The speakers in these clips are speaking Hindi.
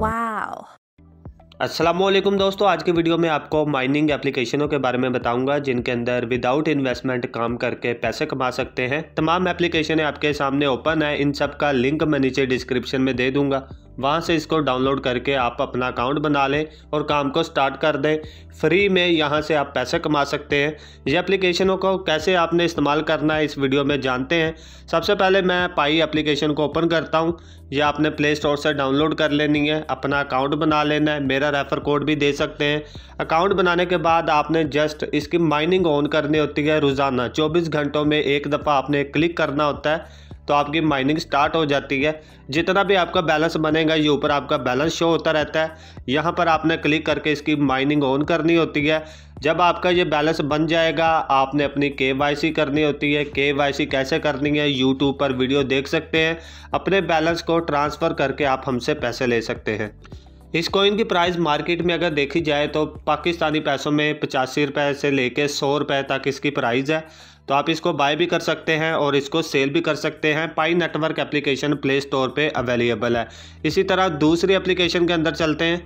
वाह असलम दोस्तों आज के वीडियो में आपको माइनिंग एप्लीकेशनों के बारे में बताऊंगा जिनके अंदर विदाउट इन्वेस्टमेंट काम करके पैसे कमा सकते हैं तमाम एप्लीकेशन आपके सामने ओपन है इन सब का लिंक मैं नीचे डिस्क्रिप्शन में दे दूंगा वहाँ से इसको डाउनलोड करके आप अपना अकाउंट बना लें और काम को स्टार्ट कर दें फ्री में यहाँ से आप पैसे कमा सकते हैं ये एप्लीकेशनों को कैसे आपने इस्तेमाल करना है इस वीडियो में जानते हैं सबसे पहले मैं पाई एप्लीकेशन को ओपन करता हूँ यह आपने प्ले स्टोर से डाउनलोड कर लेनी है अपना अकाउंट बना लेना है मेरा रेफ़र कोड भी दे सकते हैं अकाउंट बनाने के बाद आपने जस्ट इसकी माइनिंग ऑन करनी होती है रोज़ाना चौबीस घंटों में एक दफ़ा आपने क्लिक करना होता है तो आपकी माइनिंग स्टार्ट हो जाती है जितना भी आपका बैलेंस बनेगा ये ऊपर आपका बैलेंस शो होता रहता है यहाँ पर आपने क्लिक करके इसकी माइनिंग ऑन करनी होती है जब आपका ये बैलेंस बन जाएगा आपने अपनी के करनी होती है के कैसे करनी है यूट्यूब पर वीडियो देख सकते हैं अपने बैलेंस को ट्रांसफ़र करके आप हमसे पैसे ले सकते हैं इस कॉइन की प्राइस मार्केट में अगर देखी जाए तो पाकिस्तानी पैसों में पचासी रुपये से लेके सौ रुपये तक इसकी प्राइस है तो आप इसको बाय भी कर सकते हैं और इसको सेल भी कर सकते हैं Pi network application play store पर अवेलेबल है इसी तरह दूसरी एप्लीकेशन के अंदर चलते हैं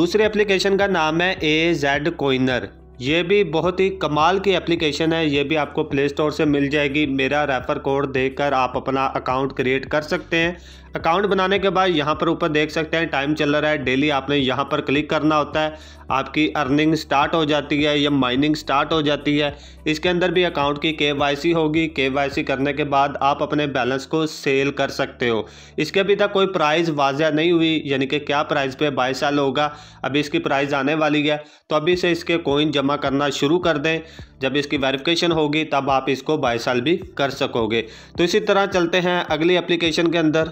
दूसरी एप्लीकेशन का नाम है ए जेड कोइनर ये भी बहुत ही कमाल की एप्लीकेशन है ये भी आपको प्ले स्टोर से मिल जाएगी मेरा रेफ़र कोड देकर आप अपना अकाउंट क्रिएट कर सकते हैं अकाउंट बनाने के बाद यहाँ पर ऊपर देख सकते हैं टाइम चल रहा है डेली आपने यहाँ पर क्लिक करना होता है आपकी अर्निंग स्टार्ट हो जाती है या माइनिंग स्टार्ट हो जाती है इसके अंदर भी अकाउंट की के होगी के करने के बाद आप अपने बैलेंस को सेल कर सकते हो इसके अभी तक कोई प्राइस वाजिया नहीं हुई यानी कि क्या प्राइस पे बाई साल होगा अभी इसकी प्राइस आने वाली है तो अभी से इसके कोइन जमा करना शुरू कर दें जब इसकी वेरिफिकेशन होगी तब आप इसको बाई साल भी कर सकोगे तो इसी तरह चलते हैं अगली एप्लीकेशन के अंदर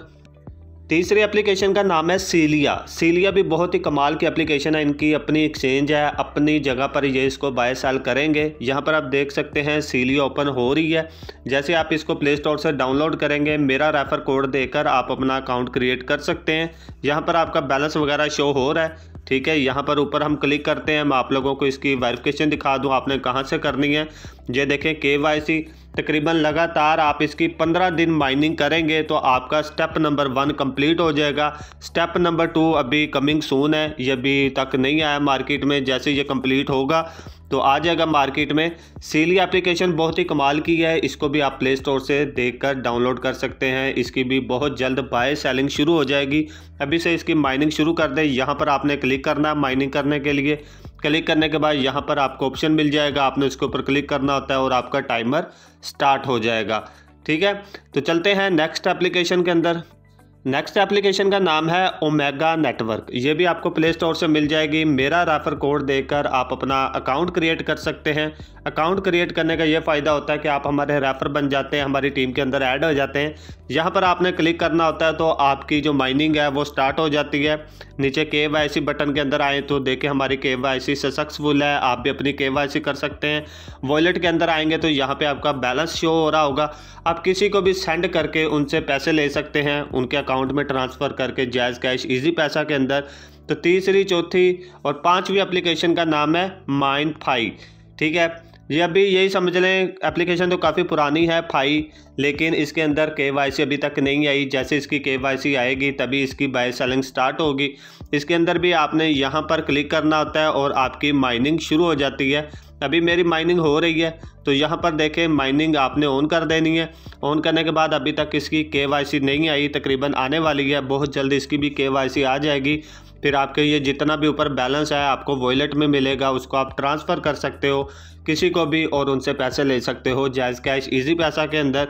तीसरी एप्लीकेशन का नाम है सीलिया सीलिया भी बहुत ही कमाल की एप्लीकेशन है इनकी अपनी एक्सचेंज है अपनी जगह पर ये इसको बाय साल करेंगे यहाँ पर आप देख सकते हैं सीलिया ओपन हो रही है जैसे आप इसको प्ले स्टोर से डाउनलोड करेंगे मेरा रेफर कोड देकर आप अपना अकाउंट क्रिएट कर सकते हैं यहाँ पर आपका बैलेंस वगैरह शो हो रहा है ठीक है यहाँ पर ऊपर हम क्लिक करते हैं मैं आप लोगों को इसकी वेरिफिकेशन दिखा दूँ आपने कहाँ से करनी है ये देखें के वाई सी तकरीबन लगातार आप इसकी पंद्रह दिन माइनिंग करेंगे तो आपका स्टेप नंबर वन कंप्लीट हो जाएगा स्टेप नंबर टू अभी कमिंग सून है ये अभी तक नहीं आया मार्केट में जैसे ये कंप्लीट होगा तो आ जाएगा मार्केट में सीली एप्लीकेशन बहुत ही कमाल की है इसको भी आप प्ले स्टोर से देख कर डाउनलोड कर सकते हैं इसकी भी बहुत जल्द बाय सेलिंग शुरू हो जाएगी अभी से इसकी माइनिंग शुरू कर दें यहाँ पर आपने क्लिक करना है माइनिंग करने के लिए क्लिक करने के बाद यहाँ पर आपको ऑप्शन मिल जाएगा आपने उसके ऊपर क्लिक करना होता है और आपका टाइमर स्टार्ट हो जाएगा ठीक है तो चलते हैं नेक्स्ट एप्लीकेशन के अंदर नेक्स्ट एप्लीकेशन का नाम है ओमेगा नेटवर्क ये भी आपको प्ले स्टोर से मिल जाएगी मेरा रेफर कोड देकर आप अपना अकाउंट क्रिएट कर सकते हैं अकाउंट क्रिएट करने का ये फ़ायदा होता है कि आप हमारे रेफर बन जाते हैं हमारी टीम के अंदर ऐड हो जाते हैं यहाँ पर आपने क्लिक करना होता है तो आपकी जो माइनिंग है वो स्टार्ट हो जाती है नीचे के बटन के अंदर आए तो देखें हमारी के सक्सेसफुल है आप भी अपनी के कर सकते हैं वॉलेट के अंदर आएंगे तो यहाँ पर आपका बैलेंस शो हो रहा होगा आप किसी को भी सेंड करके उनसे पैसे ले सकते हैं उनके अकाउंट अकाउंट में ट्रांसफ़र करके जायज़ कैश इजी पैसा के अंदर तो तीसरी चौथी और पांचवी एप्लीकेशन का नाम है माइंड फाई ठीक है ये अभी यही समझ लें एप्लीकेशन तो काफ़ी पुरानी है फाई लेकिन इसके अंदर के अभी तक नहीं आई जैसे इसकी के आएगी तभी इसकी बाय सेलिंग स्टार्ट होगी इसके अंदर भी आपने यहाँ पर क्लिक करना होता है और आपकी माइनिंग शुरू हो जाती है अभी मेरी माइनिंग हो रही है तो यहाँ पर देखें माइनिंग आपने ऑन कर देनी है ऑन करने के बाद अभी तक इसकी के नहीं आई तकरीबन आने वाली है बहुत जल्द इसकी भी के आ जाएगी फिर आपके ये जितना भी ऊपर बैलेंस है आपको वॉलेट में मिलेगा उसको आप ट्रांसफ़र कर सकते हो किसी को भी और उनसे पैसे ले सकते हो जायज़ कैश इजी पैसा के अंदर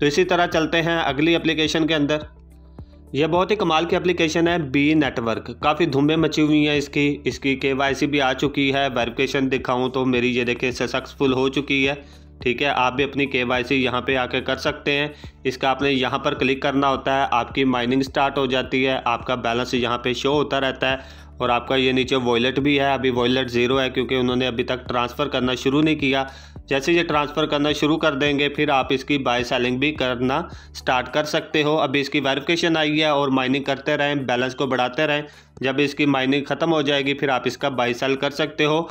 तो इसी तरह चलते हैं अगली एप्लीकेशन के अंदर यह बहुत ही कमाल की एप्लीकेशन है बी नेटवर्क काफ़ी धुम्बे मची हुई हैं इसकी इसकी के भी आ चुकी है वेरिफिकेशन दिखाऊँ तो मेरी ये देखें सक्सेसफुल हो चुकी है ठीक है आप भी अपनी के वाई सी यहाँ पर आकर कर सकते हैं इसका आपने यहाँ पर क्लिक करना होता है आपकी माइनिंग स्टार्ट हो जाती है आपका बैलेंस यहाँ पर शो होता रहता है और आपका ये नीचे वॉलेट भी है अभी वॉलेट ज़ीरो है क्योंकि उन्होंने अभी तक ट्रांसफ़र करना शुरू नहीं किया जैसे ये ट्रांसफ़र करना शुरू कर देंगे फिर आप इसकी बाय सेलिंग भी करना स्टार्ट कर सकते हो अभी इसकी वेरिफिकेशन आई है और माइनिंग करते रहें बैलेंस को बढ़ाते रहें जब इसकी माइनिंग ख़त्म हो जाएगी फिर आप इसका बाय सेल कर सकते हो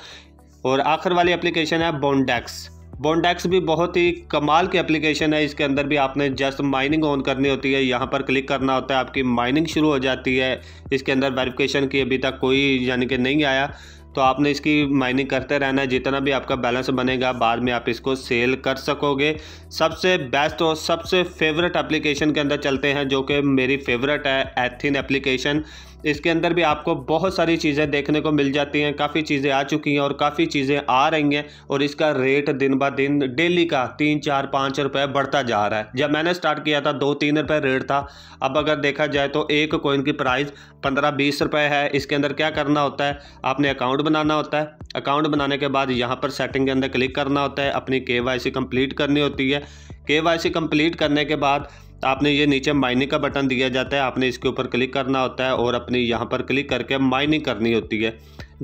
और आखिर वाली एप्लीकेशन है बोनडेक्स बोनडेक्स भी बहुत ही कमाल की एप्लीकेशन है इसके अंदर भी आपने जस्ट माइनिंग ऑन करनी होती है यहाँ पर क्लिक करना होता है आपकी माइनिंग शुरू हो जाती है इसके अंदर वेरिफिकेशन की अभी तक कोई यानी कि नहीं आया तो आपने इसकी माइनिंग करते रहना है जितना भी आपका बैलेंस बनेगा बाद में आप इसको सेल कर सकोगे सबसे बेस्ट और सबसे फेवरेट एप्लीकेशन के अंदर चलते हैं जो कि मेरी फेवरेट है एथिन एप्लीकेशन इसके अंदर भी आपको बहुत सारी चीज़ें देखने को मिल जाती हैं काफ़ी चीज़ें आ चुकी हैं और काफ़ी चीज़ें आ रही हैं और इसका रेट दिन ब दिन डेली का तीन चार पाँच रुपये बढ़ता जा रहा है जब मैंने स्टार्ट किया था दो तीन रुपये रेट था अब अगर देखा जाए तो एक कोइन की प्राइस पंद्रह बीस रुपये है इसके अंदर क्या करना होता है आपने अकाउंट बनाना होता है अकाउंट बनाने के बाद यहाँ पर सेटिंग के अंदर क्लिक करना होता है अपनी के वाई सी कंप्लीट करनी होती है के वाई सी करने के बाद तो आपने ये नीचे माइनिंग का बटन दिया जाता है आपने इसके ऊपर क्लिक करना होता है और अपनी यहाँ पर क्लिक करके माइनिंग करनी होती है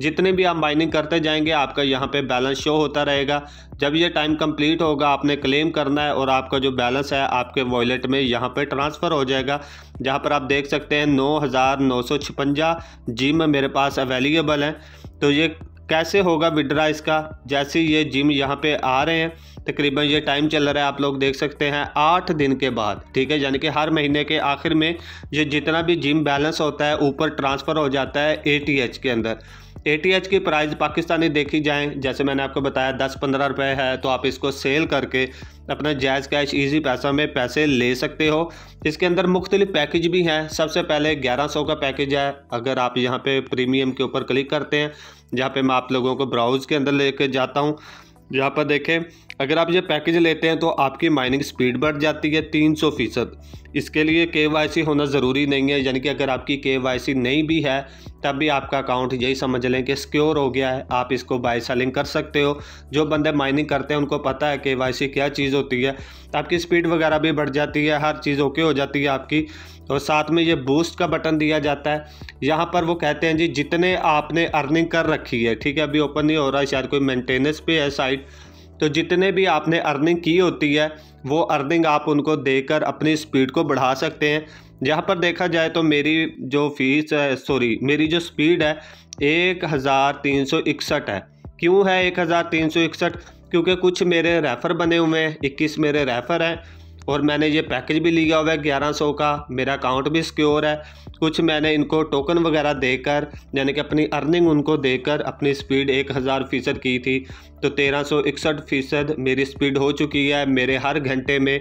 जितने भी आप माइनिंग करते जाएंगे आपका यहाँ पे बैलेंस शो होता रहेगा जब ये टाइम कंप्लीट होगा आपने क्लेम करना है और आपका जो बैलेंस है आपके वॉलेट में यहाँ पे ट्रांसफ़र हो जाएगा जहाँ पर आप देख सकते हैं नौ हज़ार नौ सौ छपंजा जी में मेरे पास अवेलेबल हैं तो ये कैसे होगा विड्रा इसका जैसे ये जिम यहाँ पे आ रहे हैं तकरीबन ये टाइम चल रहा है आप लोग देख सकते हैं आठ दिन के बाद ठीक है यानी कि हर महीने के आखिर में ये जितना भी जिम बैलेंस होता है ऊपर ट्रांसफ़र हो जाता है ए के अंदर ए की प्राइस पाकिस्तानी देखी जाए जैसे मैंने आपको बताया दस पंद्रह रुपये है तो आप इसको सेल करके अपना जायज़ कैश इजी पैसा में पैसे ले सकते हो इसके अंदर मुख्तलिफ पैकेज भी हैं सबसे पहले ग्यारह सौ का पैकेज है अगर आप यहाँ पे प्रीमियम के ऊपर क्लिक करते हैं जहाँ पे मैं आप लोगों को ब्राउज़ के अंदर ले जाता हूँ यहाँ पर देखें अगर आप ये पैकेज लेते हैं तो आपकी माइनिंग स्पीड बढ़ जाती है तीन सौ फीसद इसके लिए के होना ज़रूरी नहीं है यानी कि अगर आपकी के नहीं भी है तब भी आपका अकाउंट यही समझ लें कि सिक्योर हो गया है आप इसको बाय सेलिंग कर सकते हो जो बंदे माइनिंग करते हैं उनको पता है के क्या चीज़ होती है आपकी स्पीड वगैरह भी बढ़ जाती है हर चीज़ ओके हो जाती है आपकी और साथ में ये बूस्ट का बटन दिया जाता है यहाँ पर वो कहते हैं जी जितने आपने अर्निंग कर रखी है ठीक है अभी ओपन नहीं हो रहा है शायद कोई मेंटेनेंस पे है साइट तो जितने भी आपने अर्निंग की होती है वो अर्निंग आप उनको देकर अपनी स्पीड को बढ़ा सकते हैं यहाँ पर देखा जाए तो मेरी जो फीस है सॉरी मेरी जो स्पीड है एक हज़ार तीन सौ इकसठ है क्यों है एक हज़ार तीन सौ इकसठ क्योंकि कुछ मेरे रेफ़र बने हुए हैं इक्कीस मेरे रेफ़र हैं और मैंने ये पैकेज भी लिया हुआ है ग्यारह सौ का मेरा अकाउंट भी सिक्योर है कुछ मैंने इनको टोकन वगैरह देकर यानी कि अपनी अर्निंग उनको देकर अपनी स्पीड एक हज़ार फ़ीसद की थी तो तेरह सौ इकसठ फ़ीसद मेरी स्पीड हो चुकी है मेरे हर घंटे में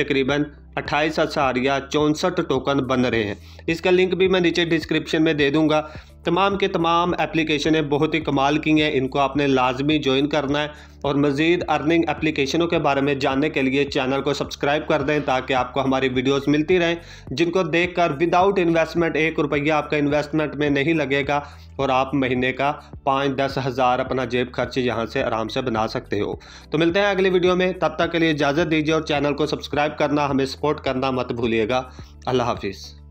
तकरीबन अट्ठाईस या चौंसठ टोकन बन रहे हैं इसका लिंक भी मैं नीचे डिस्क्रिप्शन में दे दूंगा तमाम के तमाम एप्लीकेशनें बहुत ही कमाल की हैं इनको आपने लाजमी ज्वाइन करना है और मज़ीद अर्निंग एप्लीकेशनों के बारे में जानने के लिए चैनल को सब्सक्राइब कर दें ताकि आपको हमारी वीडियोस मिलती रहें जिनको देखकर विदाउट इन्वेस्टमेंट एक रुपया आपका इन्वेस्टमेंट में नहीं लगेगा और आप महीने का पाँच दस हज़ार अपना जेब खर्च यहाँ से आराम से बना सकते हो तो मिलते हैं अगली वीडियो में तब तक के लिए इजाज़त दीजिए और चैनल को सब्सक्राइब करना हमें सपोर्ट करना मत भूलिएगा अल्लाह हाफिज़